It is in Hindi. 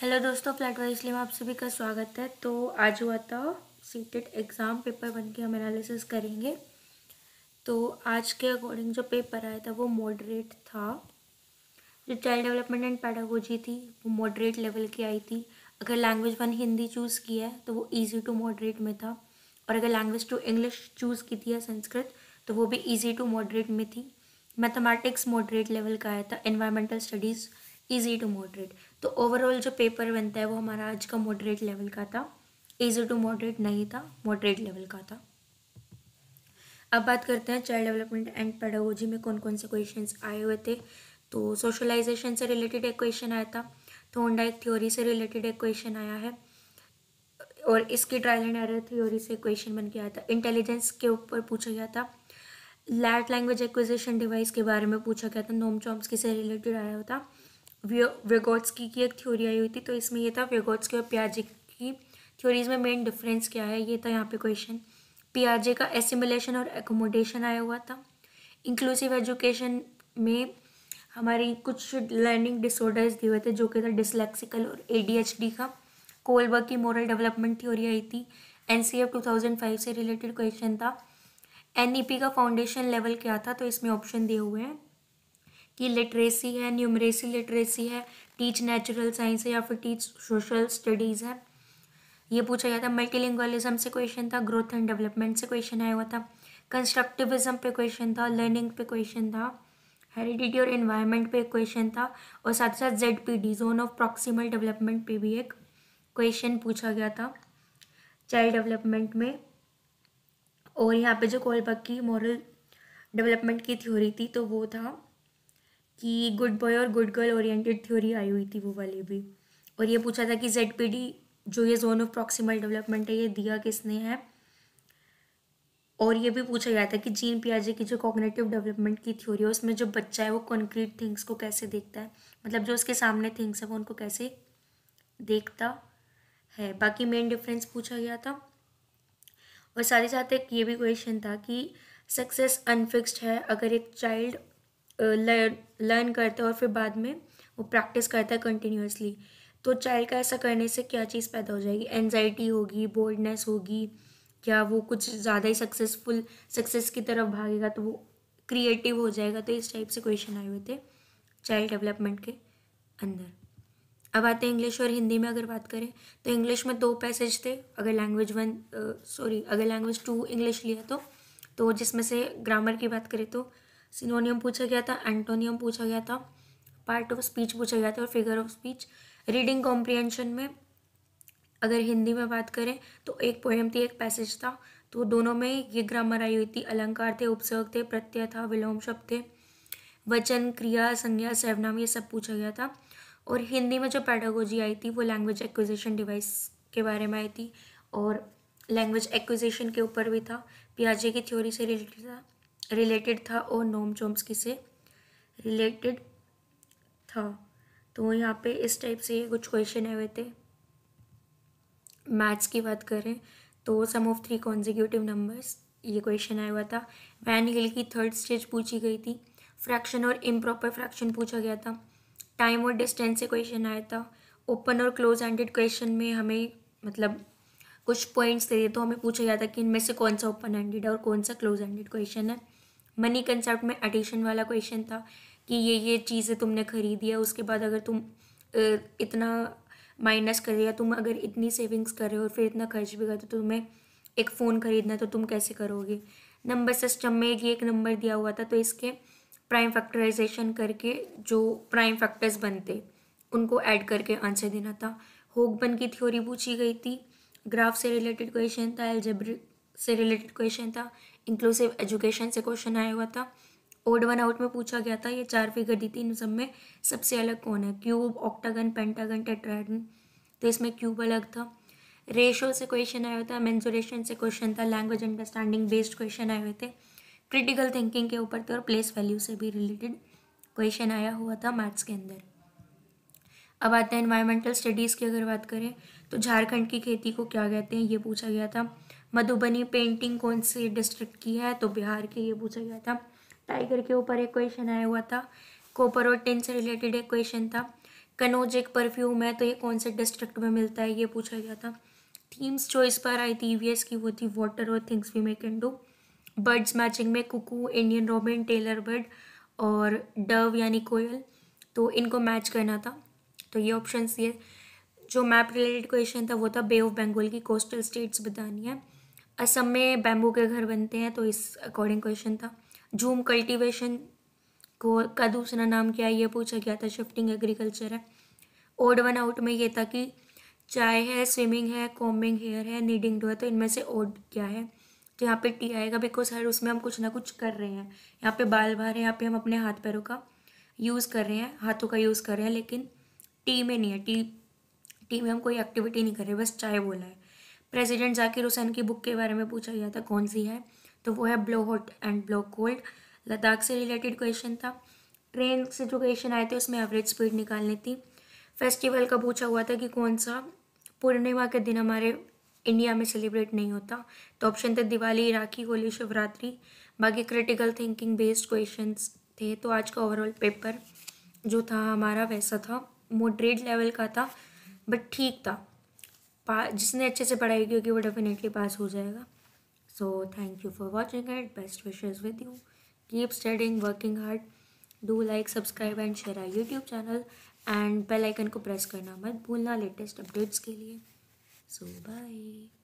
हेलो दोस्तों फ्लैट वाइज में आप सभी का स्वागत है तो आज हुआ था सीटेड एग्ज़ाम पेपर वन के हम एनालिसिस करेंगे तो आज के अकॉर्डिंग जो पेपर आया था वो मॉडरेट था जो चाइल्ड डेवलपमेंट एंड पैडागोजी थी वो मॉडरेट लेवल की आई थी अगर लैंग्वेज वन हिंदी चूज़ किया है तो वो ईजी टू मॉडरेट में था और अगर लैंग्वेज टू इंग्लिश चूज़ की थी या संस्कृत तो वो भी ईजी टू मॉडरेट में थी मैथमेटिक्स मॉडरेट लेवल का आया था environmental studies easy to moderate तो ओवरऑल जो पेपर बनता है वो हमारा आज का मॉडरेट लेवल का था ईजी टू मॉडरेट नहीं था मॉडरेट लेवल का था अब बात करते हैं चाइल्ड डेवलपमेंट एंड पेडागोजी में कौन कौन से क्वेश्चन आए हुए थे तो सोशलाइजेशन से रिलेटेड एक क्वेश्चन आया था तो एक थ्योरी से रिलेटेड एक क्वेश्चन आया है और इसकी ट्रायल एंड एरर थ्योरी से क्वेश्चन बन के आया था इंटेलिजेंस के ऊपर पूछा गया था लैट लैंग्वेज एक्विजिशन डिवाइस के बारे में पूछा गया था नोम चॉम्स से रिलेटेड आया था वेगोट्सकी की एक थ्योरी आई हुई थी तो इसमें यह था वेगोट्सकी और पियाजे की थ्योरीज में मेन डिफरेंस क्या है ये था यहाँ पे क्वेश्चन पियाजे का एसिमुलेशन और एकोमोडेशन आया हुआ था इंक्लूसिव एजुकेशन में हमारी कुछ लर्निंग डिसऑर्डर्स दिए हुए थे जो कि था डिसलेक्सिकल और ए का कोलबर्ग की मॉरल डेवलपमेंट थ्योरी आई थी N C F two thousand five से रिलेटेड क्वेश्चन था एन ई पी का फाउंडेशन लेवल क्या था तो इसमें ऑप्शन दिए हुए हैं कि लिटरेसी है न्यूमरेसी लिटरेसी है टीच नेचुरल साइंस है या फिर टीच सोशल स्टडीज़ है ये पूछा गया था मल्टीलिंगुअलिज्म से क्वेश्चन था ग्रोथ एंड डेवलपमेंट से क्वेश्चन आया हुआ था कंस्ट्रक्टिविज्म पे क्वेश्चन था लर्निंग पे क्वेश्चन था हेरिडिटी और इन्वायरमेंट पे एक क्वेश्चन था और साथ ही साथ Z P D zone of proximal development पे भी एक क्वेश्चन पूछा गया था चाइल्ड डेवलपमेंट में और यहाँ पे जो कोलबक की मॉरल डेवलपमेंट की थ्योरी थी तो वो था कि गुड बॉय और गुड गर्ल ओरिएंटेड थ्योरी आई हुई थी वो वाली भी और ये पूछा था कि जेड पी डी जो ये जोन ऑफ प्रॉक्सिमल डेवलपमेंट है ये दिया किसने है और ये भी पूछा गया था कि जीन पियाजे की जो कॉग्नेटिव डेवलपमेंट की थ्योरी है उसमें जो बच्चा है वो कॉन्क्रीट थिंग्स को कैसे देखता है मतलब जो उसके सामने थिंग्स है वो उनको कैसे देखता है बाकी मेन डिफरेंस पूछा गया था और साथ ही साथ एक ये भी क्वेश्चन था कि सक्सेस अनफिक्स्ड है अगर एक चाइल्ड लर्न लर्न करता है और फिर बाद में वो प्रैक्टिस करता है कंटिन्यूसली तो चाइल्ड का ऐसा करने से क्या चीज़ पैदा हो जाएगी एनजाइटी होगी बोल्डनेस होगी क्या वो कुछ ज़्यादा ही सक्सेसफुल सक्सेस की तरफ भागेगा तो वो क्रिएटिव हो जाएगा तो इस टाइप से क्वेश्चन आए हुए थे चाइल्ड डेवलपमेंट के अंदर अब आते हैं इंग्लिश और हिंदी में अगर बात करें तो इंग्लिश में दो पैसेज थे अगर लैंग्वेज वन सॉरी अगर लैंग्वेज टू इंग्लिश लिया तो तो जिसमें से ग्रामर की बात करें तो सिनोनियम पूछा गया था एंटोनियम पूछा गया था पार्ट ऑफ स्पीच पूछा गया था और figure of speech reading comprehension में अगर हिंदी में बात करें तो एक पोएम थी एक पैसेज था तो दोनों में ये ग्रामर आई हुई थी अलंकार थे उपसर्ग थे प्रत्यय था विलोम शब्द थे वचन क्रिया संज्ञा सेवनाम ये सब पूछा गया था और हिंदी में जो पैडागोजी आई थी वो लैंग्वेज एक्विजिशन डिवाइस के बारे में आई थी और लैंग्वेज एक्विजिशन के ऊपर भी था पियाजे की थ्योरी से रिलेटेड था रिलेटेड था और नोम चोम्स्की से रिलेटेड था तो यहाँ पे इस टाइप से ये कुछ क्वेश्चन आए हुए थे मैथ्स की बात करें तो sum of three consecutive numbers ये क्वेश्चन आया हुआ था वैन हिल की थर्ड स्टेज पूछी गई थी फ्रैक्शन और इम्प्रॉपर फ्रैक्शन पूछा गया था टाइम और डिस्टेंस से क्वेश्चन आया था ओपन और क्लोज हैंडेड क्वेश्चन में हमें मतलब कुछ पॉइंट्स थे तो हमें पूछा गया था कि इनमें से कौन सा ओपन हैंडेड है और कौन सा क्लोज हैंडेड क्वेश्चन है मनी कंसेप्ट में एडिशन वाला क्वेश्चन था कि ये ये चीज़ें तुमने खरीदी है उसके बाद अगर तुम इतना माइनस कर दिया तुम अगर इतनी सेविंग्स कर रहे हो और फिर इतना खर्च भी करते तो तुम्हें एक फ़ोन ख़रीदना है तो तुम कैसे करोगे नंबर सिस्टम में ये एक नंबर दिया हुआ था तो इसके प्राइम फैक्टराइजेशन करके जो प्राइम फैक्टर्स बनते उनको ऐड करके आंसर देना था होकबन की थ्योरी पूछी गई थी ग्राफ से रिलेटेड क्वेश्चन था एल्जेब्रिक से रिलेटेड क्वेश्चन था इंक्लूसिव एजुकेशन से क्वेश्चन आया हुआ था ओड वन आउट में पूछा गया था ये चार फिगर दी थी इन सब में सबसे अलग कौन है क्यूब ऑक्टागन पेंटागन टेट्राइडन तो इसमें क्यूब अलग था रेशो से क्वेश्चन आया हुआ था मेन्सुरेशन से क्वेश्चन था लैंग्वेज अंडरस्टैंडिंग बेस्ड क्वेश्चन आए हुए थे क्रिटिकल थिंकिंग के ऊपर थे और प्लेस वैल्यू से भी रिलेटेड क्वेश्चन आया हुआ था मैथ्स के अंदर अब आते हैं इन्वायरमेंटल स्टडीज़ की अगर बात करें तो झारखंड की खेती को क्या कहते हैं ये पूछा गया था मधुबनी पेंटिंग कौन से डिस्ट्रिक्ट की है तो बिहार की ये पूछा गया था टाइगर के ऊपर एक क्वेश्चन आया हुआ था कोपर और टेन से रिलेटेड एक क्वेश्चन था कनोज एक परफ्यूम है तो ये कौन से डिस्ट्रिक्ट में मिलता है ये पूछा गया था थीम्स जो इस आई थी ईवीएस की वो थी वाटर और things we make and do birds matching में cuckoo Indian robin tailor bird और डव यानी कोयल तो इनको मैच करना था तो ये ऑप्शन ये जो मैप रिलेटेड क्वेश्चन था वो था बे ऑफ बंगाल की कोस्टल स्टेट्स बतानी है असम में बैम्बू के घर बनते हैं तो इस अकॉर्डिंग क्वेश्चन था जूम कल्टीवेशन को का दूसरा नाम क्या है ये पूछा गया था शिफ्टिंग एग्रीकल्चर है ओड वन आउट में ये था कि चाय है स्विमिंग है कॉम्बिंग हेयर है नीडिंग डो है तो इनमें से ओड क्या है तो यहाँ पे टी आएगा बिकॉज हर उसमें हम कुछ ना कुछ कर रहे हैं यहाँ पे बाल बार है यहाँ पे हम अपने हाथ पैरों का यूज़ कर रहे हैं हाथों का यूज़ कर रहे हैं लेकिन टी में नहीं है टी टी में हम कोई एक्टिविटी नहीं कर रहे बस चाय बोला है प्रेसिडेंट जाकिर हुसैन की बुक के बारे में पूछा गया था कौन सी है तो वो है blow hot and blow cold Ladakh से रिलेटेड क्वेश्चन था ट्रेन से जो क्वेश्चन आए थे उसमें एवरेज स्पीड निकालनी थी फेस्टिवल का पूछा हुआ था कि कौन सा पूर्णिमा के दिन हमारे इंडिया में सेलिब्रेट नहीं होता तो ऑप्शन थे दिवाली राखी होली शिवरात्रि बाकी क्रिटिकल थिंकिंग बेस्ड क्वेश्चन थे तो आज का ओवरऑल पेपर जो था हमारा वैसा था मोडरेट लेवल का था बट ठीक था पा जिसने अच्छे से पढ़ाई की होगी वो डेफिनेटली पास हो जाएगा so thank you for watching and best wishes with you keep studying working hard do like subscribe and share our YouTube channel and bell icon को प्रेस करना मत भूलना लेटेस्ट अपडेट्स के लिए सो so, बाय